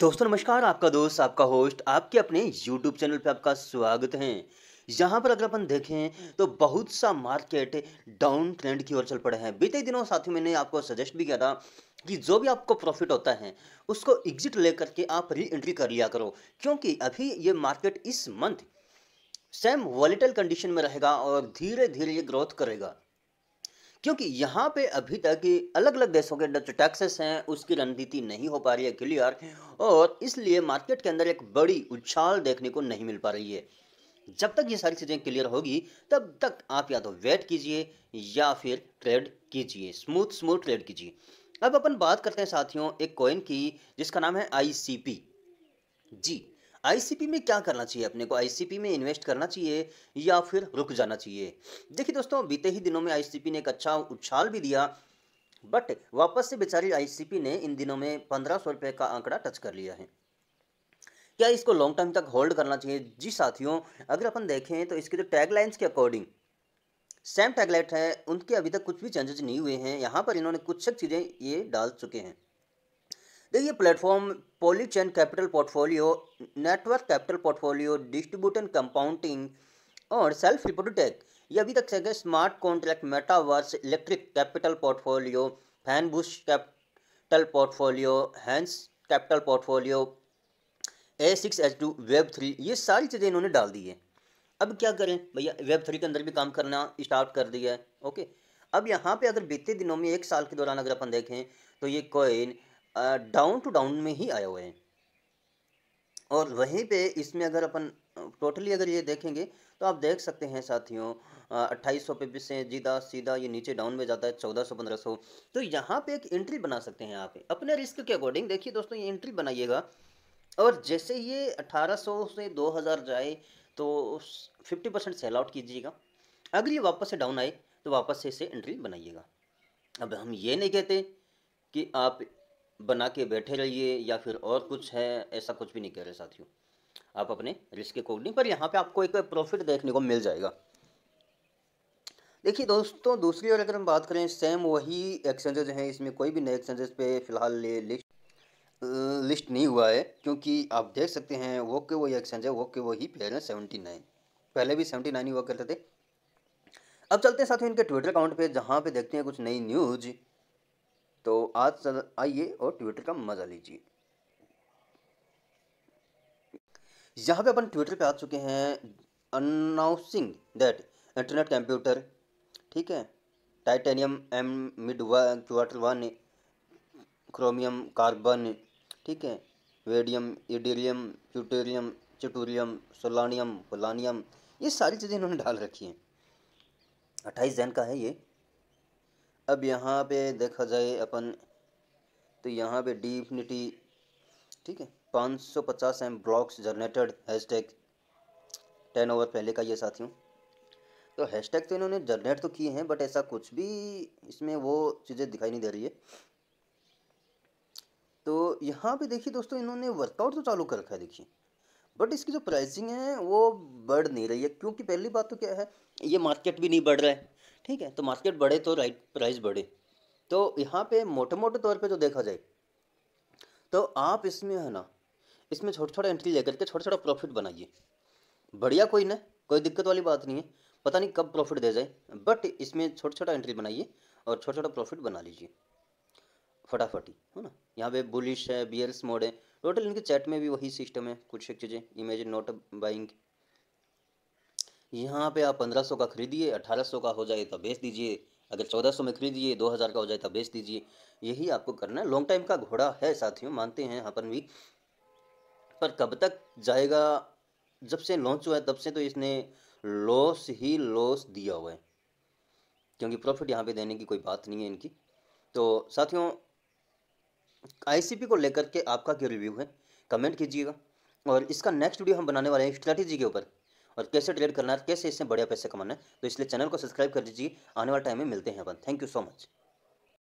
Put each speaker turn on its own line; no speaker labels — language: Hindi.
दोस्तों नमस्कार आपका दोस्त आपका होस्ट आपके अपने YouTube चैनल पर आपका स्वागत है यहाँ पर अगर अपन देखें तो बहुत सा मार्केट डाउन ट्रेंड की ओर चल पड़े हैं बीते दिनों साथियों मैंने आपको सजेस्ट भी किया था कि जो भी आपको प्रॉफिट होता है उसको एग्जिट लेकर के आप री एंट्री कर लिया करो क्योंकि अभी ये मार्केट इस मंथ सेम वॉलिटल कंडीशन में रहेगा और धीरे धीरे ये ग्रोथ करेगा क्योंकि यहाँ पे अभी तक अलग अलग देशों के अंदर जो टैक्सेस हैं उसकी रणनीति नहीं हो पा रही है क्लियर और इसलिए मार्केट के अंदर एक बड़ी उछाल देखने को नहीं मिल पा रही है जब तक ये सारी चीज़ें क्लियर होगी तब तक आप या तो वेट कीजिए या फिर ट्रेड कीजिए स्मूथ स्मूथ ट्रेड कीजिए अब अपन बात करते हैं साथियों एक कॉइन की जिसका नाम है आई जी आईसीपी में क्या करना चाहिए अपने को आईसीपी में इन्वेस्ट करना चाहिए या फिर रुक जाना चाहिए देखिए दोस्तों बीते ही दिनों में आईसीपी ने एक अच्छा उछाल भी दिया बट वापस से बेचारी आईसीपी ने इन दिनों में पंद्रह सौ रुपये का आंकड़ा टच कर लिया है क्या इसको लॉन्ग टर्म तक होल्ड करना चाहिए जी साथियों अगर अपन देखें तो इसके जो टैगलाइंस के अकॉर्डिंग सेम टैगलाइट है उनके अभी तक कुछ भी चेंजेस नहीं हुए हैं यहाँ पर इन्होंने कुछ चीज़ें ये डाल चुके हैं तो ये platform Polychain capital portfolio network capital portfolio distribution compounding और सेल्फ रिपोर्टेक ये अभी तक सके smart contract metaverse electric capital portfolio bush capital portfolio Hans capital portfolio A six H two web three ये सारी चीज़ें इन्होंने डाल दी है अब क्या करें भैया वेब थ्री के अंदर भी काम करना स्टार्ट कर दिया है ओके अब यहाँ पे अगर बीते दिनों में एक साल के दौरान अगर अपन देखें तो ये कोइन डाउन टू डाउन में ही आया हुआ है और वहीं पे इसमें अगर अपन टोटली अगर ये देखेंगे तो आप देख सकते हैं साथियों अट्ठाईस सौ पे से जीदा सीधा ये नीचे डाउन में जाता है चौदह सौ पंद्रह सौ तो यहाँ पे एक एंट्री बना सकते हैं आप अपने रिस्क के अकॉर्डिंग देखिए दोस्तों ये एंट्री बनाइएगा और जैसे ये अट्ठारह सौ से दो हज़ार जाए तो फिफ्टी परसेंट सेल आउट कीजिएगा अगर ये वापस से डाउन आए तो वापस से इसे एंट्री बनाइएगा अब हम ये नहीं कहते कि आप बना के बैठे रहिए या फिर और कुछ है ऐसा कुछ भी नहीं कह रहे साथियों आप अपने रिस्क अकॉर्डिंग पर यहाँ पे आपको एक प्रॉफिट देखने को मिल जाएगा देखिए दोस्तों दूसरी ओर अगर हम बात करें सेम वही एक्सचेंजेस हैं इसमें कोई भी नए एक्सचेंजेस पे फिलहाल लिस्ट लिस्ट नहीं हुआ है क्योंकि आप देख सकते हैं वो के वही एक्सचेंज है वो के वही पेयर है सेवेंटी नाइन पहले भी सेवेंटी नाइन हुआ करते थे अब चलते हैं साथियों इनके ट्विटर अकाउंट पे जहाँ पे देखते हैं कुछ नई न्यूज़ आज आइए और ट्विटर का मज़ा लीजिए यहाँ पे अपन ट्विटर पे आ चुके हैं अनाउंसिंग दैट इंटरनेट कंप्यूटर ठीक है titanium M mid quarter one chromium carbon ठीक है वेडियम इडेरियम प्यूटेरियम चिटूरियम सोलानियम पोलानियम ये सारी चीज़ें इन्होंने डाल रखी हैं अट्ठाईस जैन का है ये अब यहाँ पे देखा जाए अपन तो यहाँ पे डीपनिटी ठीक है 550 सौ पचास M blocks generated hashtag ten over पहले का ये साथियों तो हैशटैग तो इन्होंने जनरेट तो किए हैं बट ऐसा कुछ भी इसमें वो चीज़ें दिखाई नहीं दे रही है तो यहाँ पे देखिए दोस्तों इन्होंने वर्कआउट तो चालू कर रखा है देखिए बट इसकी जो प्राइसिंग है वो बढ़ नहीं रही है क्योंकि पहली बात तो क्या है ये मार्केट भी नहीं बढ़ रहा है ठीक है तो मार्केट बढ़े तो राइट प्राइस बढ़े तो यहाँ पे मोटे मोटे तौर पे जो देखा जाए तो आप इसमें है ना इसमें छोटे छोटे एंट्री लेकर के छोटा छोटा प्रॉफिट बनाइए बढ़िया कोई ना कोई दिक्कत वाली बात नहीं है पता नहीं कब प्रॉफिट दे जाए बट इसमें छोटा छोटा एंट्री बनाइए और छोटा छोटा प्रॉफिट बना लीजिए फटाफट ही है ना यहाँ पे बुलिश है बियर्स मोड है टोटल इनके चैट में भी वही सिस्टम है कुछ एक चीज़ें इमेज नोट बाइंग यहाँ पे आप पंद्रह सौ का खरीदिए अठारह सौ का हो जाए तो बेच दीजिए अगर चौदह सौ में खरीदिए दो हज़ार का हो जाए तो बेच दीजिए यही आपको करना है लॉन्ग टाइम का घोड़ा है साथियों मानते हैं यहाँ पर भी पर कब तक जाएगा जब से लॉन्च हुआ है तब से तो इसने लॉस ही लॉस दिया हुआ है क्योंकि प्रॉफिट यहाँ पे देने की कोई बात नहीं है इनकी तो साथियों आईसीपी को लेकर के आपका क्या रिव्यू है कमेंट कीजिएगा और इसका नेक्स्ट वीडियो हम बनाने वाले हैं स्ट्रैटेजी के ऊपर और कैसे ट्रेड करना है कैसे इससे बढ़िया पैसे कमाना है तो इसलिए चैनल को सब्सक्राइब कर दीजिए आने वाले टाइम में मिलते हैं अपन थैंक यू सो मच